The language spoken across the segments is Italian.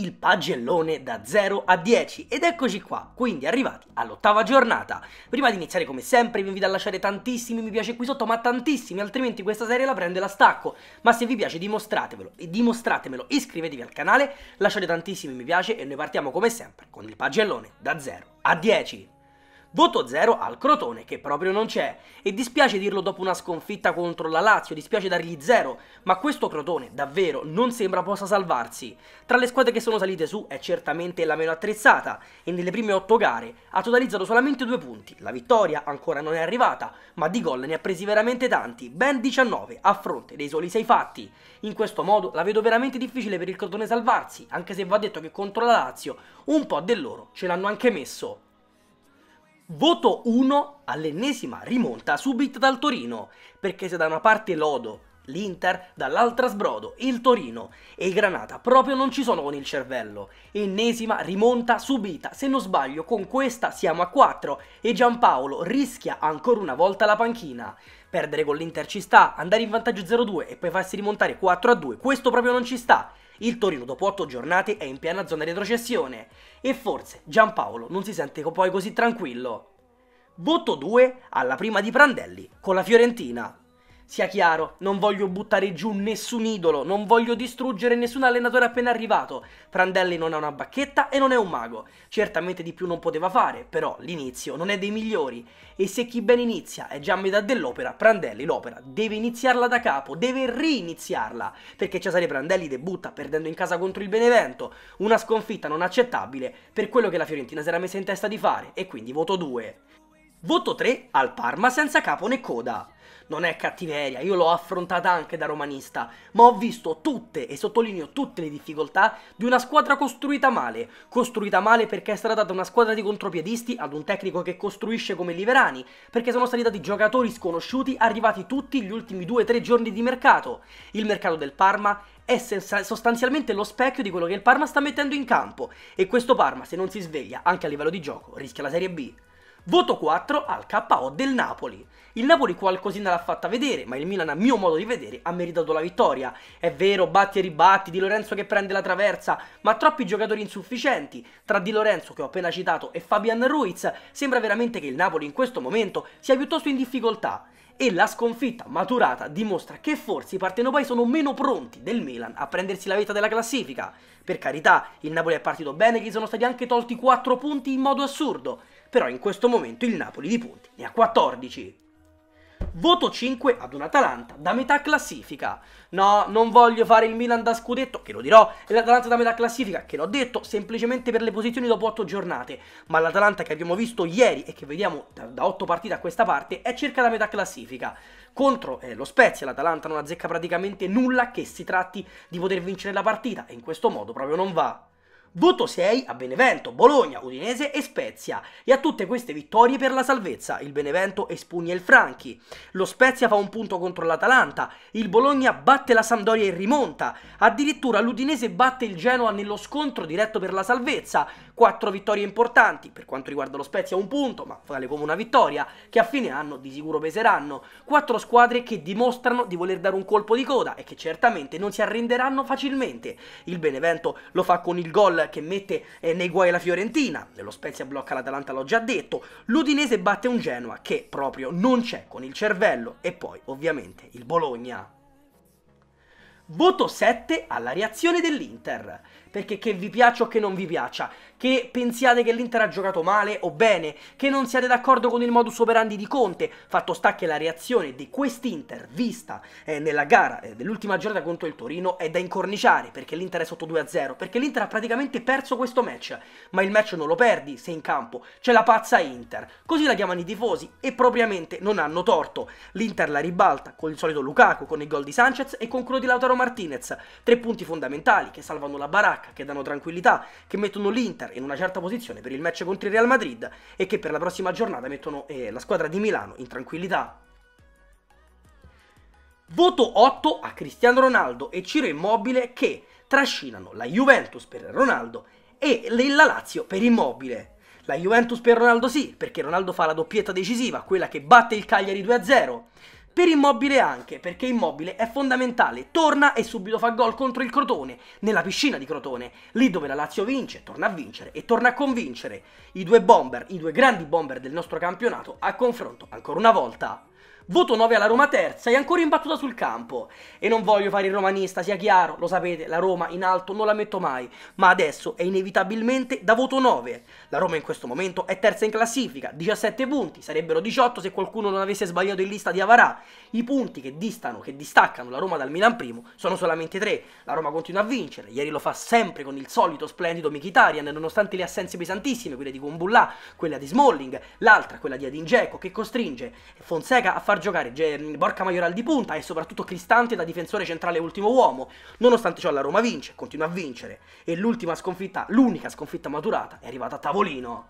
il pagellone da 0 a 10 ed eccoci qua, quindi arrivati all'ottava giornata. Prima di iniziare come sempre vi invito a lasciare tantissimi mi piace qui sotto, ma tantissimi, altrimenti questa serie la prendo e la stacco. Ma se vi piace dimostratevelo e dimostratemelo, iscrivetevi al canale, lasciate tantissimi mi piace e noi partiamo come sempre con il pagellone da 0 a 10. Voto 0 al Crotone che proprio non c'è e dispiace dirlo dopo una sconfitta contro la Lazio, dispiace dargli 0, ma questo Crotone davvero non sembra possa salvarsi. Tra le squadre che sono salite su è certamente la meno attrezzata e nelle prime 8 gare ha totalizzato solamente due punti. La vittoria ancora non è arrivata, ma di gol ne ha presi veramente tanti, ben 19 a fronte dei soli 6 fatti. In questo modo la vedo veramente difficile per il Crotone salvarsi, anche se va detto che contro la Lazio un po' del loro ce l'hanno anche messo. Voto 1 all'ennesima rimonta subita dal Torino, perché se da una parte lodo l'Inter, dall'altra sbrodo il Torino e i Granata proprio non ci sono con il cervello. Ennesima rimonta subita, se non sbaglio con questa siamo a 4 e Giampaolo rischia ancora una volta la panchina. Perdere con l'Inter ci sta, andare in vantaggio 0-2 e poi farsi rimontare 4-2, questo proprio non ci sta. Il Torino dopo 8 giornate è in piena zona retrocessione e forse Giampaolo non si sente poi così tranquillo. Botto 2 alla prima di Prandelli con la Fiorentina. Sia chiaro, non voglio buttare giù nessun idolo, non voglio distruggere nessun allenatore appena arrivato. Prandelli non ha una bacchetta e non è un mago. Certamente di più non poteva fare, però l'inizio non è dei migliori. E se chi ben inizia è già a metà dell'opera, Prandelli l'opera deve iniziarla da capo, deve riniziarla. Perché Cesare Prandelli debutta perdendo in casa contro il Benevento. Una sconfitta non accettabile per quello che la Fiorentina si era messa in testa di fare, e quindi voto 2. Voto 3 al Parma senza capo né coda non è cattiveria, io l'ho affrontata anche da romanista, ma ho visto tutte, e sottolineo tutte le difficoltà, di una squadra costruita male, costruita male perché è stata data una squadra di contropiedisti ad un tecnico che costruisce come Liverani, perché sono stati dati giocatori sconosciuti arrivati tutti gli ultimi 2-3 giorni di mercato. Il mercato del Parma è sostanzialmente lo specchio di quello che il Parma sta mettendo in campo e questo Parma se non si sveglia anche a livello di gioco rischia la Serie B Voto 4 al KO del Napoli. Il Napoli qualcosina l'ha fatta vedere, ma il Milan a mio modo di vedere ha meritato la vittoria. È vero, batti e ribatti, Di Lorenzo che prende la traversa, ma troppi giocatori insufficienti. Tra Di Lorenzo, che ho appena citato, e Fabian Ruiz, sembra veramente che il Napoli in questo momento sia piuttosto in difficoltà. E la sconfitta maturata dimostra che forse i partenopai sono meno pronti del Milan a prendersi la vetta della classifica. Per carità, il Napoli è partito bene, gli sono stati anche tolti 4 punti in modo assurdo però in questo momento il Napoli di punti ne ha 14. Voto 5 ad un Atalanta da metà classifica. No, non voglio fare il Milan da scudetto, che lo dirò, e l'Atalanta da metà classifica, che l'ho detto, semplicemente per le posizioni dopo 8 giornate. Ma l'Atalanta che abbiamo visto ieri e che vediamo da, da 8 partite a questa parte è circa da metà classifica. Contro eh, lo Spezia l'Atalanta non azzecca praticamente nulla che si tratti di poter vincere la partita e in questo modo proprio non va. Voto 6 a Benevento, Bologna, Udinese e Spezia. E a tutte queste vittorie per la salvezza, il Benevento espugna il Franchi. Lo Spezia fa un punto contro l'Atalanta, il Bologna batte la Sampdoria e rimonta. Addirittura l'Udinese batte il Genoa nello scontro diretto per la salvezza. Quattro vittorie importanti, per quanto riguarda lo Spezia un punto, ma vale come una vittoria, che a fine anno di sicuro peseranno. Quattro squadre che dimostrano di voler dare un colpo di coda e che certamente non si arrenderanno facilmente. Il Benevento lo fa con il gol che mette eh, nei guai la Fiorentina, lo Spezia blocca l'Atalanta, l'ho già detto, l'Udinese batte un Genoa che proprio non c'è con il cervello e poi ovviamente il Bologna. Voto 7 alla reazione dell'Inter perché che vi piaccia o che non vi piaccia, che pensiate che l'Inter ha giocato male o bene, che non siate d'accordo con il modus operandi di Conte, fatto sta che la reazione di quest'Inter vista eh, nella gara eh, dell'ultima giornata contro il Torino è da incorniciare, perché l'Inter è sotto 2-0, perché l'Inter ha praticamente perso questo match, ma il match non lo perdi se in campo c'è la pazza Inter, così la chiamano i tifosi e propriamente non hanno torto. L'Inter la ribalta con il solito Lukaku, con il gol di Sanchez e con quello di Lautaro Martinez, tre punti fondamentali che salvano la baracca attacca, che danno tranquillità, che mettono l'Inter in una certa posizione per il match contro il Real Madrid e che per la prossima giornata mettono eh, la squadra di Milano in tranquillità. Voto 8 a Cristiano Ronaldo e Ciro Immobile che trascinano la Juventus per Ronaldo e la Lazio per Immobile. La Juventus per Ronaldo sì, perché Ronaldo fa la doppietta decisiva, quella che batte il Cagliari 2-0. Per Immobile anche, perché Immobile è fondamentale, torna e subito fa gol contro il Crotone, nella piscina di Crotone, lì dove la Lazio vince, torna a vincere e torna a convincere i due bomber, i due grandi bomber del nostro campionato a confronto ancora una volta Voto 9 alla Roma terza e ancora imbattuta sul campo. E non voglio fare il romanista, sia chiaro, lo sapete, la Roma in alto non la metto mai, ma adesso è inevitabilmente da voto 9. La Roma in questo momento è terza in classifica, 17 punti, sarebbero 18 se qualcuno non avesse sbagliato in lista di Avarà. I punti che distano, che distaccano la Roma dal Milan primo sono solamente 3. La Roma continua a vincere, ieri lo fa sempre con il solito splendido Mkhitaryan, nonostante le assenze pesantissime, quelle di Gumbullà, quella di Smalling, l'altra, quella di Adin Dzeko, che costringe Fonseca Fonseca a far giocare Borca Maioral di punta e soprattutto Cristante da difensore centrale ultimo uomo. Nonostante ciò la Roma vince, continua a vincere e l'ultima sconfitta, l'unica sconfitta maturata è arrivata a tavolino.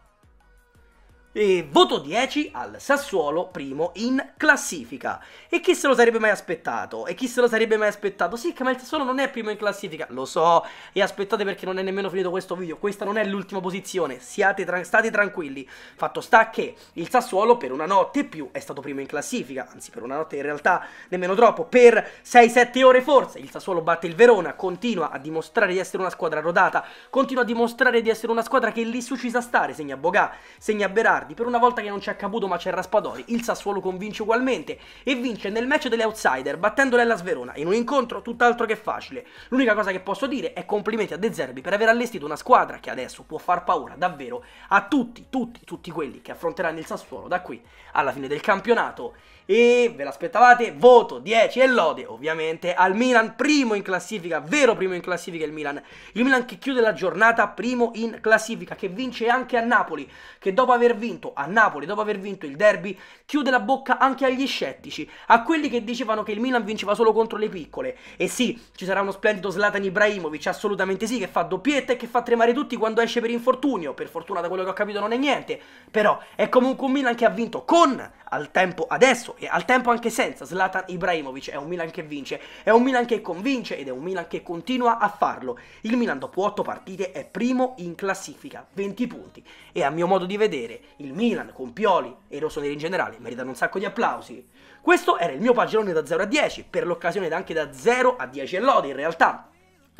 E voto 10 al Sassuolo primo in classifica. E chi se lo sarebbe mai aspettato? E chi se lo sarebbe mai aspettato? Sì, ma il Sassuolo non è primo in classifica, lo so. E aspettate perché non è nemmeno finito questo video. Questa non è l'ultima posizione. Siate tra state tranquilli. Fatto sta che il Sassuolo per una notte più è stato primo in classifica. Anzi, per una notte in realtà nemmeno troppo. Per 6-7 ore forse. Il Sassuolo batte il Verona. Continua a dimostrare di essere una squadra rodata. Continua a dimostrare di essere una squadra che lì su ci sa stare. Segna Bogà, segna Berardi Icardi. Per una volta che non c'è Caputo ma c'è Raspadori, il Sassuolo convince ugualmente e vince nel match delle outsider battendo l'Ella Sverona in un incontro tutt'altro che facile. L'unica cosa che posso dire è complimenti a De Zerbi per aver allestito una squadra che adesso può far paura davvero a tutti, tutti, tutti quelli che affronteranno il Sassuolo da qui alla fine del campionato. E ve l'aspettavate? Voto 10 e lode ovviamente al Milan, primo in classifica, vero primo in classifica il Milan. Il Milan che chiude la giornata primo in classifica, che vince anche a Napoli, che dopo aver vinto vinto a Napoli, dopo aver vinto il derby, chiude la bocca anche agli scettici, a quelli che dicevano che il Milan vinceva solo contro le piccole. E sì, ci sarà uno splendido Zlatan Ibrahimovic, assolutamente sì, che fa doppietta e che fa tremare tutti quando esce per infortunio. Per fortuna da quello che ho capito non è niente, però è comunque un Milan che ha vinto con al tempo adesso e al tempo anche senza Zlatan Ibrahimovic, è un Milan che vince, è un Milan che convince ed è un Milan che continua a farlo. Il Milan dopo 8 partite è primo in classifica, 20 punti e a mio modo di vedere il Milan con Pioli e i rossoneri in generale meritano un sacco di applausi. Questo era il mio pagellone da 0 a 10, per l'occasione anche da 0 a 10 e lode in realtà.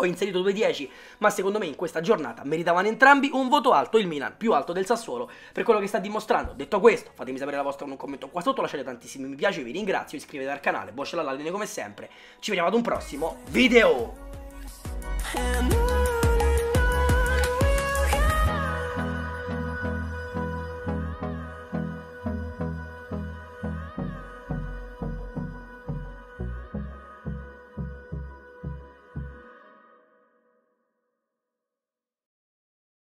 Ho inserito due 10, ma secondo me in questa giornata meritavano entrambi un voto alto il Milan, più alto del Sassuolo, per quello che sta dimostrando. Detto questo, fatemi sapere la vostra con un commento qua sotto, lasciate tantissimi mi piace, vi ringrazio, iscrivetevi al canale, boscia la line come sempre. Ci vediamo ad un prossimo video! Eh,